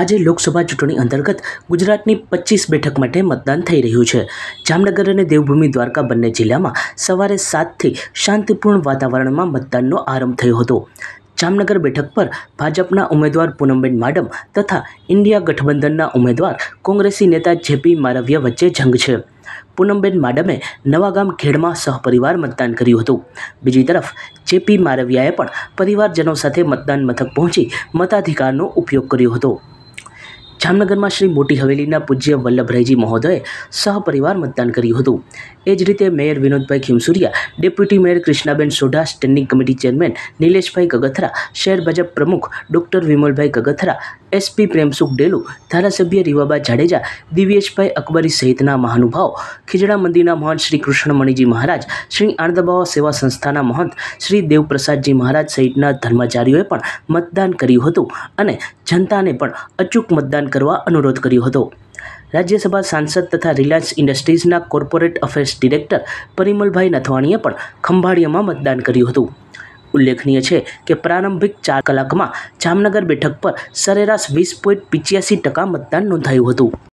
આજે લોકસભા ચૂંટણી અંતર્ગત ગુજરાતની પચીસ બેઠક માટે મતદાન થઈ રહ્યું છે જામનગર અને દેવભૂમિ દ્વારકા બંને જિલ્લામાં સવારે સાતથી શાંતિપૂર્ણ વાતાવરણમાં મતદાનનો આરંભ થયો હતો જામનગર બેઠક પર ભાજપના ઉમેદવાર પૂનમબેન માડમ તથા ઇન્ડિયા ગઠબંધનના ઉમેદવાર કોંગ્રેસી નેતા જેપી મારવ્યા વચ્ચે જંગ છે પૂનમબેન માડમે નવાગામ ખેડમાં સહપરિવાર મતદાન કર્યું હતું બીજી તરફ જેપી મારવિયાએ પણ પરિવારજનો સાથે મતદાન મથક પહોંચી મતાધિકારનો ઉપયોગ કર્યો હતો જામનગરમાં શ્રી મોટી હવેલીના પૂજ્ય વલ્લભરાયજી મહોદયે સહપરિવાર મતદાન કર્યું હતું એ જ રીતે mayor Vinodbhai Khimsuriya deputy mayor Krishnaben Sodha standing committee chairman Nileshbhai Kagathara શહેર ભાજપ પ્રમુખ ડૉક્ટર વિમલભાઈ કગથરા એસપી પ્રેમસુખ ડેલુ ધારાસભ્ય રીવાબા જાડેજા દિવ્યેશભાઈ અકબરી સહિતના મહાનુભાવ ખીજડા મંદિરના મહંત શ્રી કૃષ્ણમણિજી મહારાજ શ્રી આણદબાવા સેવા સંસ્થાના મહંત શ્રી દેવપ્રસાદજી મહારાજ સહિતના ધર્માચાર્યોએ પણ મતદાન કર્યું હતું અને જનતાને પણ અચૂક મતદાન કરવા અનુરોધ કર્યો હતો રાજ્યસભા સાંસદ તથા રિલાયન્સ ઇન્ડસ્ટ્રીઝના કોર્પોરેટ અફેર્સ ડિરેક્ટર પરિમલભાઈ નથવાણીએ પણ ખંભાળિયામાં મતદાન કર્યું હતું ઉલ્લેખનીય છે કે પ્રારંભિક ચાર કલાકમાં જામનગર બેઠક પર સરેરાશ વીસ પોઈન્ટ પિચ્યાસી ટકા મતદાન નોંધાયું હતું